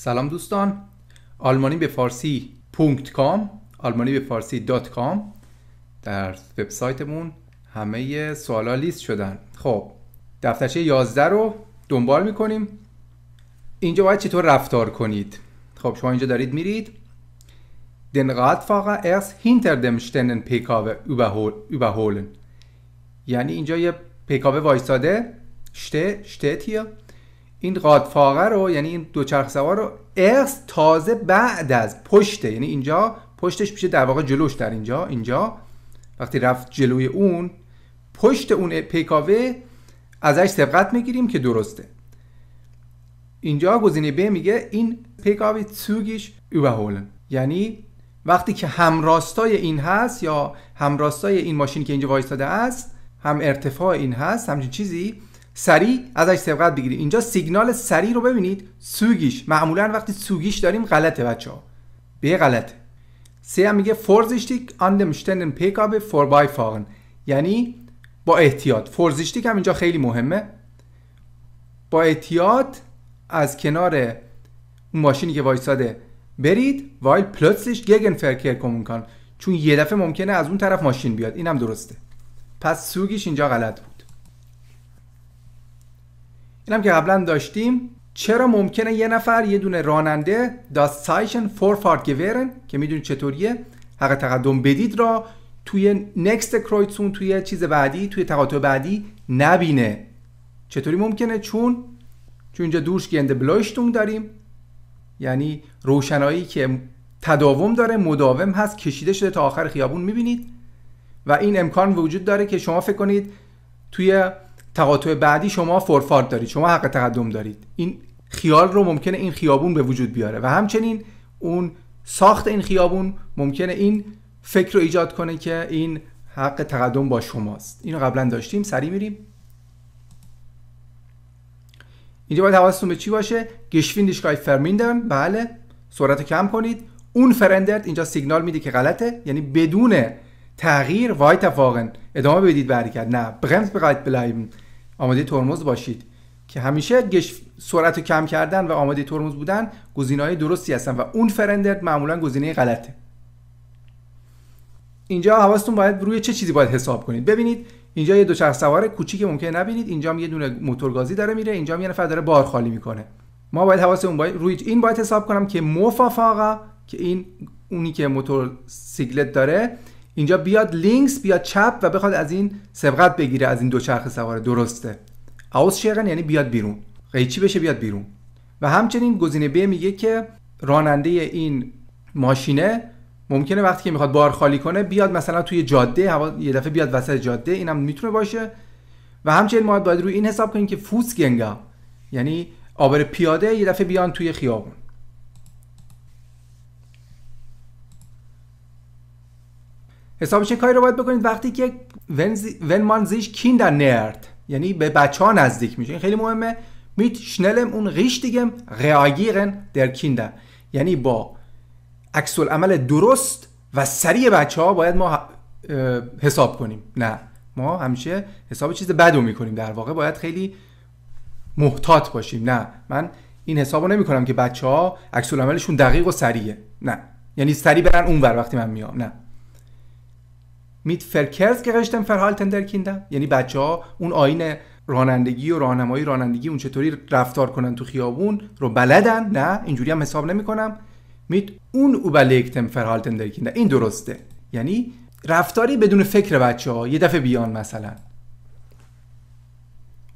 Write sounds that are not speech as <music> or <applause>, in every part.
سلام دوستان آلمانی به فارسی پونکت کام آلمانی به فارسی دات کام در وبسایتمون همه سوالا لیست شدن خب دفترچه 11 رو دنبال میکنیم اینجا باید چطور رفتار کنید خب شما اینجا دارید میرید den Radfahrer erst hinter dem stehenden PKW یعنی اینجا یه پیکاوه وایستاده شته شته تیه این قادفاقه رو یعنی این دوچرخ سوار رو ارث تازه بعد از پشت، یعنی اینجا پشتش میشه در واقع جلوش در اینجا اینجا وقتی رفت جلوی اون پشت اون پیکاوه ازش سبقت میگیریم که درسته اینجا گزینه ب میگه این پیکاوی توگیش überholen یعنی وقتی که همراستای این هست یا همراستای این ماشین که اینجا وایستاده است هم ارتفاع این هست همچین چیزی سریع ازش سبقت بگیرید اینجا سیگنال سریع رو ببینید سوگیش معمولا وقتی سوگیش داریم غلطه بچه ها به غلطه سه هم میگه فورزیشتیک آن دم پیکاب فور بای یعنی با احتیاط فورزیشتیک هم اینجا خیلی مهمه با احتیاط از کنار اون ماشینی که وایساده برید وایل پلوتسیش گگن فرکر کمون کن چون یه دفعه ممکنه از اون طرف ماشین بیاد اینم درسته پس سوگیش اینجا غلط اینم که قبلا داشتیم چرا ممکنه یه نفر یه دونه راننده داست سایشن فور گویرن که میدونید چطوریه حق تقدم بدید را توی نکست کرویتسون توی چیز بعدی توی تقاطع بعدی نبینه چطوری ممکنه چون چون اینجا دورش گنده بلایشتون داریم یعنی روشنایی که تداوم داره مداوم هست کشیده شده تا آخر خیابون میبینید و این امکان وجود داره که شما فکر کنید توی تقاطع بعدی شما فورفارد دارید شما حق تقدم دارید این خیال رو ممکنه این خیابون به وجود بیاره و همچنین اون ساخت این خیابون ممکنه این فکر رو ایجاد کنه که این حق تقدم با شماست اینو قبلا داشتیم سری میریم اینجا باید حواستون به چی باشه گشفیندشگاه فرمیندن بله سرعت کم کنید اون فرندرد اینجا سیگنال میده که غلطه یعنی بدون تغییر وای ادامه بدید برکرد نه برمز بقید بلایم آماده ترمز باشید که همیشه گش سرعت کم کردن و آماده ترمز بودن گزینه‌های درستی هستن و اون فرندرد معمولا گزینه غلطه اینجا حواستون باید روی چه چیزی باید حساب کنید ببینید اینجا یه دوچرخ سوار کوچیک ممکن نبینید اینجا یه دونه موتورگازی داره میره اینجا یه نفر داره بار خالی میکنه ما باید حواسمون باید روی این باید حساب کنم که موفافاقا که این اونی که موتور سیگلت داره اینجا بیاد لینکس بیاد چپ و بخواد از این سبقت بگیره از این چرخ سواره درسته اوس شیغن یعنی بیاد بیرون قیچی بشه بیاد بیرون و همچنین گزینه ب میگه که راننده این ماشینه ممکنه وقتی که میخواد بار خالی کنه بیاد مثلا توی جاده یه دفعه بیاد وسط جاده اینم میتونه باشه و همچنین ما باید روی این حساب کنیم که فوس گنگا یعنی آبر پیاده یه دفعه بیان توی خیابون حسابش این کاری رو باید بکنید وقتی که ون مان زیش کیندر نرد یعنی به بچه ها نزدیک میشه این خیلی مهمه میت شنلم اون ریش دیگم ریاگیرن در کیندر یعنی با عکس عمل درست و سریع بچه ها باید ما حساب کنیم نه ما همیشه حساب چیز بد رو میکنیم در واقع باید خیلی محتاط باشیم نه من این حساب رو نمی کنم که بچه ها عکس عملشون دقیق و سریعه نه یعنی سریع برن اونور وقتی من میام نه mit که Verhalten der Kinder یعنی بچه ها اون آین رانندگی و راهنمایی رانندگی اون چطوری رفتار کنن تو خیابون رو بلدن نه اینجوری هم حساب نمیکنم میت اون اوبلگتم فرهالتن در این درسته یعنی رفتاری بدون فکر بچه ها یه دفعه بیان مثلا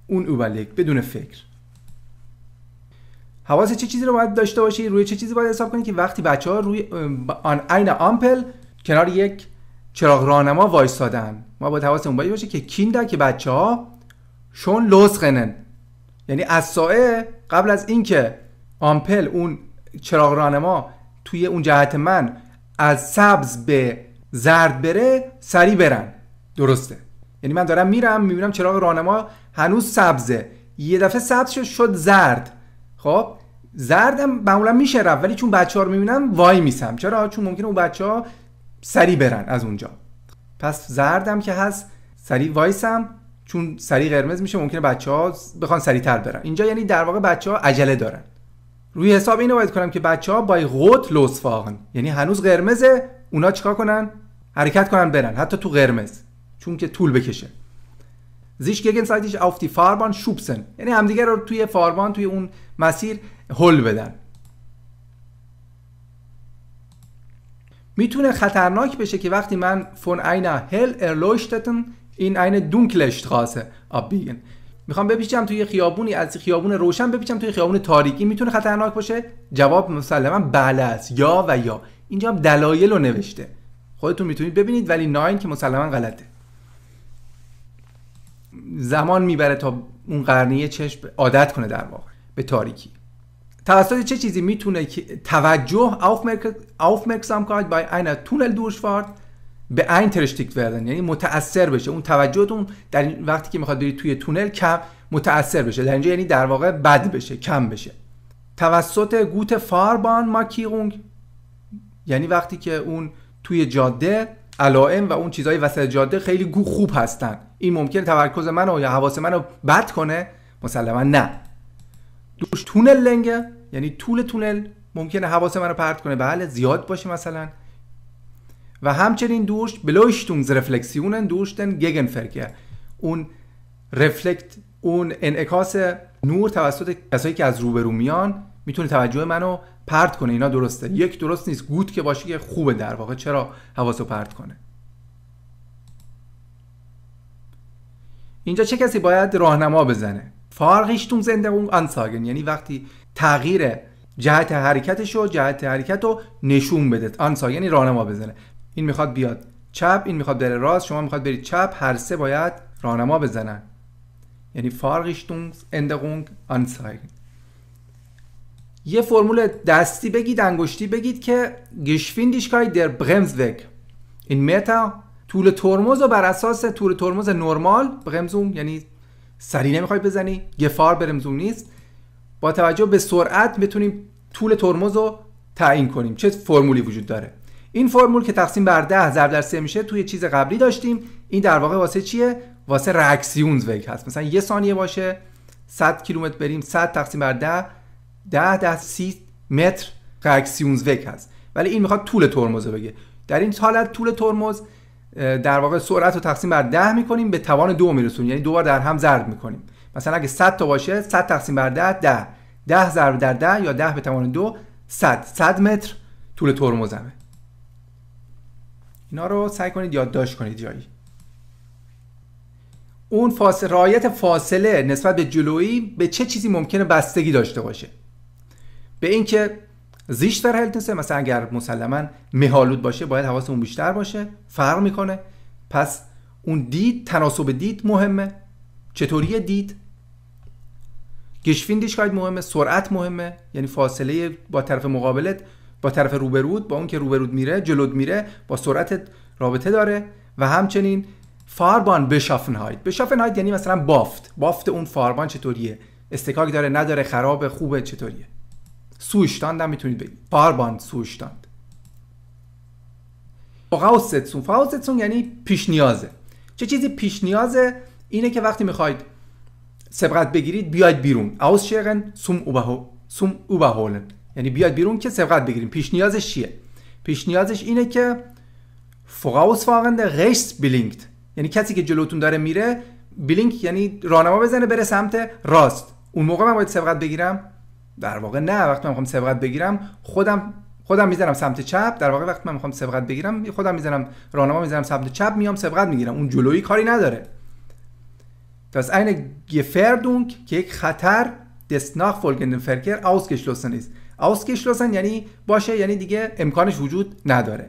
اون اوبلگ بدون فکر حواس چه چیزی رو باید داشته باشی روی چه چیزی باید حساب کنی که وقتی بچه ها روی آن عین آمپل کنار یک چراغ راهنما وایستادن ما با حواسمون باید باشه که کیندا که بچه ها شون لوسخنن یعنی از سائه قبل از اینکه آمپل اون چراغ راهنما توی اون جهت من از سبز به زرد بره سری برن درسته یعنی من دارم میرم میبینم چراغ راهنما هنوز سبزه یه دفعه سبز شد, شد زرد خب زردم معمولا میشه رفت ولی چون بچه ها رو میبینم وای میسم چرا چون ممکنه اون بچه ها سری برن از اونجا پس زردم که هست سری وایسم چون سری قرمز میشه ممکنه بچه ها بخوان تر برن اینجا یعنی در واقع بچه ها عجله دارن روی حساب اینو باید کنم که بچه ها بای غوت لوسفاقن یعنی هنوز قرمزه اونا چیکار کنن حرکت کنن برن حتی تو قرمز چون که طول بکشه زیش گگن سایتیش آفتی فاربان شوبسن یعنی همدیگه رو توی فاربان توی اون مسیر هل بدن میتونه خطرناک بشه که وقتی من فون اینا هل ارلوشتتن این eine dunkle Straße میخوام بپیچم توی خیابونی از خیابون روشن بپیچم توی خیابون تاریکی میتونه خطرناک باشه جواب مسلما بله است یا و یا اینجا هم دلایل رو نوشته خودتون میتونید ببینید ولی ناین که مسلما غلطه زمان میبره تا اون قرنیه چشم عادت کنه در واقع به تاریکی توسط چه چیزی میتونه توجه aufmerksam با بای این تونل durchfahrt به این ترشتیکت وردن یعنی متاثر بشه اون توجهتون در این وقتی که میخواد برید توی تونل کم متاثر بشه در اینجا یعنی در واقع بد بشه کم بشه توسط گوت فاربان ماکیرونگ یعنی وقتی که اون توی جاده علائم و اون چیزهای وسط جاده خیلی خوب هستن این ممکن تمرکز منو یا حواس منو بد کنه مسلما نه دوش تونل لنگه یعنی طول تونل ممکنه حواس من رو پرت کنه بله زیاد باشه مثلا و همچنین دوش بلوشتونز رفلکسیونن دوشتن فرکه اون رفلکت اون انعکاس نور توسط کسایی که از روبرو میان میتونه توجه منو پرت کنه اینا درسته یک درست نیست گود که باشه که خوبه در واقع چرا حواسو پرت کنه اینجا چه کسی باید راهنما بزنه اون انساگن یعنی وقتی تغییر جهت حرکتش رو جهت حرکت رو نشون بده آنسا یعنی راهنما بزنه این میخواد بیاد چپ این میخواد بره راست شما میخواد برید چپ هر سه باید راهنما بزنن یعنی فارغیشتونزänderung anzeigen یه فرمول دستی بگید انگشتی بگید که گشفیندیشکای در برمزوگ این متر طول ترمز رو بر اساس طول ترمز نرمال برمزون یعنی سری نمیخوای بزنی گفار برمزون نیست با توجه به سرعت میتونیم طول ترمز رو تعیین کنیم چه فرمولی وجود داره این فرمول که تقسیم بر 10 ضرب در 3 میشه توی چیز قبلی داشتیم این در واقع واسه چیه واسه رکسیونز ویک هست مثلا یه ثانیه باشه 100 کیلومتر بریم 100 تقسیم بر 10 10 در 30 متر رکسیونز ویک هست ولی این میخواد طول ترمز بگه در این حالت طول ترمز در واقع سرعت رو تقسیم بر 10 میکنیم به توان دو میرسونیم یعنی دوبار بار در هم ضرب میکنیم مثلا اگه 100 تا باشه 100 تقسیم بر 10 10 10 ضرب در 10 یا 10 به توان 2 100 100 متر طول ترمزمه اینا رو سعی کنید یادداشت کنید جایی اون فاصله رایت فاصله نسبت به جلویی به چه چیزی ممکنه بستگی داشته باشه به اینکه زیش در هلتنسه مثلا اگر مسلما مهالود باشه باید حواسمون بیشتر باشه فرق میکنه پس اون دید تناسب دید مهمه چطوری دید گشفیندیشکایت مهمه سرعت مهمه یعنی فاصله با طرف مقابلت با طرف روبرود با اون که روبرود میره جلود میره با سرعت رابطه داره و همچنین فاربان بشافنهاید بشافنهاید یعنی مثلا بافت بافت اون فاربان چطوریه استکاک داره نداره خراب خوبه چطوریه سویشتاند هم میتونید بگید بارباند سویشتاند فقاوستون یعنی پیش نیازه چه چیزی پیش نیازه اینه که وقتی میخواید سبقت بگیرید بیاید بیرون اوس شیغن سوم اوبهو سوم اوبهولن یعنی بیاید بیرون که سبقت بگیریم پیش نیازش چیه پیش نیازش اینه که vorausfahrende rechts بلینگت یعنی کسی که جلوتون داره میره بلینک یعنی راهنما بزنه بره سمت راست اون موقع من باید سبقت بگیرم در واقع نه وقتی من میخوام سبقت بگیرم خودم خودم میزنم سمت چپ در واقع وقتی من میخوام سبقت بگیرم خودم میزنم راهنما میزنم سمت چپ میام سبقت میگیرم اون جلویی کاری نداره Das eine Gefährdung که یک خطر des nachfolgenden Verkehr ausgeschlossen ist. Ausgeschlossen یعنی باشه یعنی دیگه امکانش وجود نداره.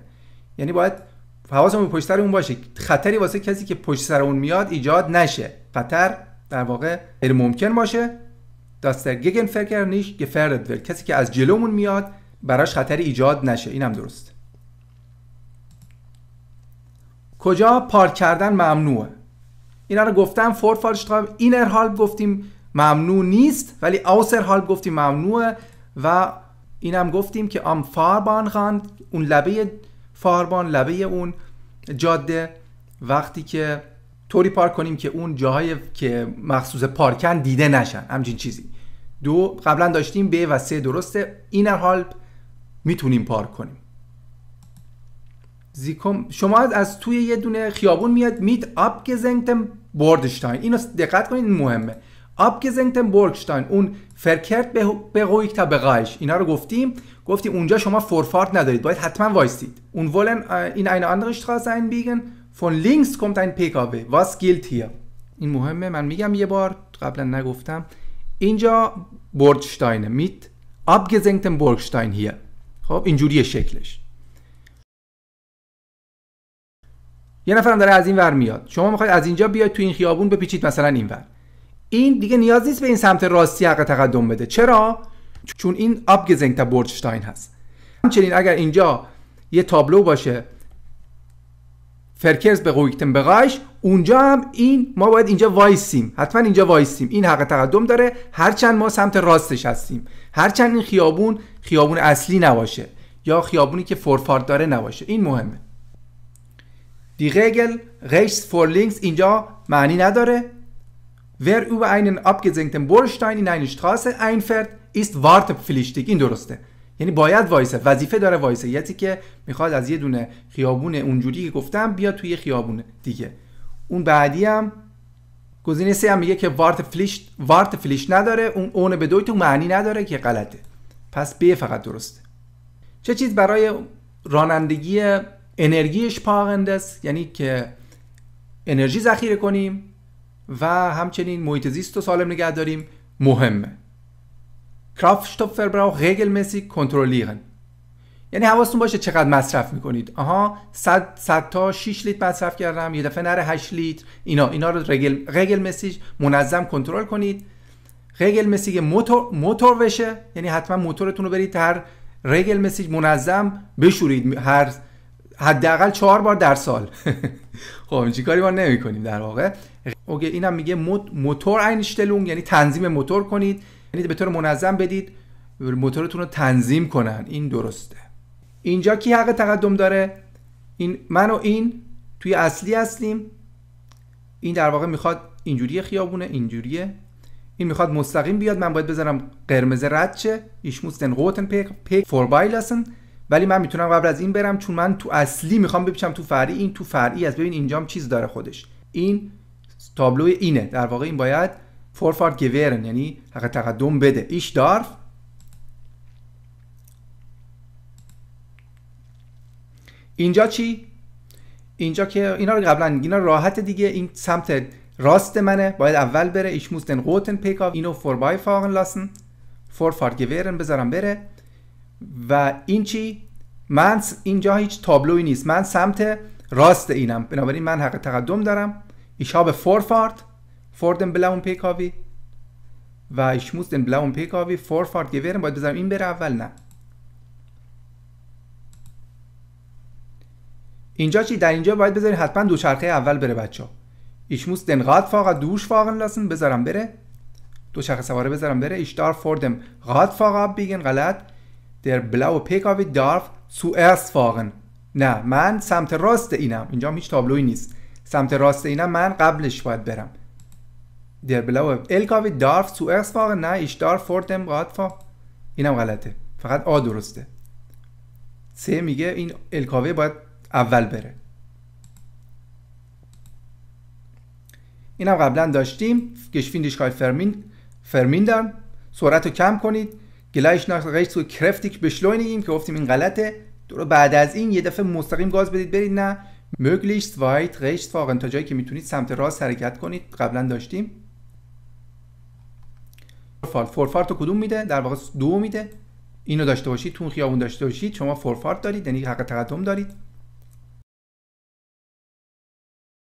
یعنی باید حواسمون پشت سر اون باشه. خطری واسه کسی که پشت سر اون میاد ایجاد نشه. خطر در واقع غیر ممکن باشه dass der Gegenverkehr nicht gefährdet wird کسی که از جلومون میاد براش خطر ایجاد نشه اینم درست کجا پارک کردن ممنوعه اینا رو گفتم فور تایم اینر هالب گفتیم ممنوع نیست ولی آوسر هالب گفتیم ممنوعه و اینم گفتیم که آم فاربان خاند اون لبه فاربان لبه اون جاده وقتی که طوری پارک کنیم که اون جاهایی که مخصوص پارکن دیده نشن همچین چیزی دو قبلا داشتیم ب و سه درسته این حال میتونیم پارک کنیم زیکم شما از توی یه دونه خیابون میاد میت اپ گزنگتم بوردشتاین اینو دقت کنید مهمه اپ گزنگتم بورگشتاین اون فرکرت به تا قایش اینا رو گفتیم گفتی اونجا شما فورفارت ندارید باید حتما وایستید اون ولن این eine andere این بیگن Von links kommt ein PKW. Was gilt hier؟ این مهمه من میگم یه بار قبلا نگفتم اینجا برگشتاینه میت ابگزنگتن برگشتاین هیه خب اینجوری شکلش یه نفرم داره از این ور میاد شما میخواید از اینجا بیاید تو این خیابون بپیچید مثلا این ور این دیگه نیاز نیست به این سمت راستی حق تقدم بده چرا چون این ابگزنگتن برگشتاین هست همچنین اگر اینجا یه تابلو باشه فرکرز به قویکتن بغایش اونجا هم این ما باید اینجا وایسیم حتما اینجا وایسیم این حق تقدم داره هرچند ما سمت راستش هستیم هرچند این خیابون خیابون اصلی نباشه یا خیابونی که فورفارد داره نباشه این مهمه دی رگل rechts فور لینکس اینجا معنی نداره ور اینن einen abgesenkten بورشتاین این eine این فرد است این درسته یعنی باید وایسه وظیفه داره وایسه یتی که میخواد از یه دونه خیابون اونجوری که گفتم بیا توی خیابون دیگه اون بعدی هم گزینه سه هم میگه که وارت فلیش وارت فلیش نداره اون اون به تو معنی نداره که غلطه پس بیه فقط درسته چه چیز برای رانندگی انرژیش پاغندس یعنی که انرژی ذخیره کنیم و همچنین محیط زیست و سالم نگه داریم مهمه Kraftstoffverbrauch regelmäßig kontrollieren یعنی حواستون باشه چقدر مصرف میکنید آها 100 صد تا 6 لیتر مصرف کردم یه دفعه نره 8 لیتر اینا اینا رو رگل رگل مسیج منظم کنترل کنید رگل مسیج موتور موتور بشه یعنی حتما موتورتون رو برید هر رگل مسیج منظم بشورید هر حداقل چهار بار در سال <laughs> خب چی کاری ما نمیکنیم در واقع اوکی اینم میگه موتور اینشتلون یعنی تنظیم موتور کنید یعنی به طور منظم بدید موتورتون رو تنظیم کنن این درسته اینجا کی حق تقدم داره این من و این توی اصلی هستیم این در واقع میخواد اینجوری خیابونه اینجوریه این میخواد مستقیم بیاد من باید بذارم قرمز رد چه ایش موستن قوتن پیک فور بای ولی من میتونم قبل از این برم چون من تو اصلی میخوام بپیچم تو فرعی این تو فرعی است ببین اینجام چیز داره خودش این تابلو اینه در واقع این باید فورفارد یعنی حق تقدم بده ایش دارف اینجا چی؟ اینجا که اینا رو قبلا اینا راحت دیگه این سمت راست منه باید اول بره ایش موستن قوتن پیکا اینو بای فاغن لاسن فور گویرن بذارم بره و این چی؟ من اینجا هیچ تابلوی نیست من سمت راست اینم بنابراین من حق تقدم دارم ایشا به فورفارد for دن بلاون پیکاوی و ایش موس دن بلاون پیکاوی فور فارد فارت گیورن باید بذارم این بره اول نه اینجا چی در اینجا باید بذاری حتما دوچرخه اول بره بچه ها ایش موس فاقا دوش فاقا لسن بذارم بره دو دوچرخه سواره بذارم بره ایش دار دن غاد فاقا بیگن غلط در بلاو پیکاوی هاوی دارف ارس fahren نه من سمت راست اینم اینجا هیچ تابلوی نیست سمت راست اینم من قبلش باید برم در بلاو الکاوی دارف سو واقع نه دارف فورتم فا اینم غلطه فقط آ درسته سه میگه این الکاوی باید اول بره این قبلا داشتیم گشفین کای فرمین فرمین دارم سرعت رو کم کنید گلایش نقش تو کرفتیک بشلوینیم که گفتیم این غلطه درو بعد از این یه دفعه مستقیم گاز بدید برید نه مگلیشت وایت rechts fahren تا جایی که میتونید سمت راست حرکت کنید قبلا داشتیم فورفارت فورفارت رو کدوم میده در واقع دو میده اینو داشته باشید تون خیابون داشته باشید شما فورفارت دارید یعنی حق تقدم دارید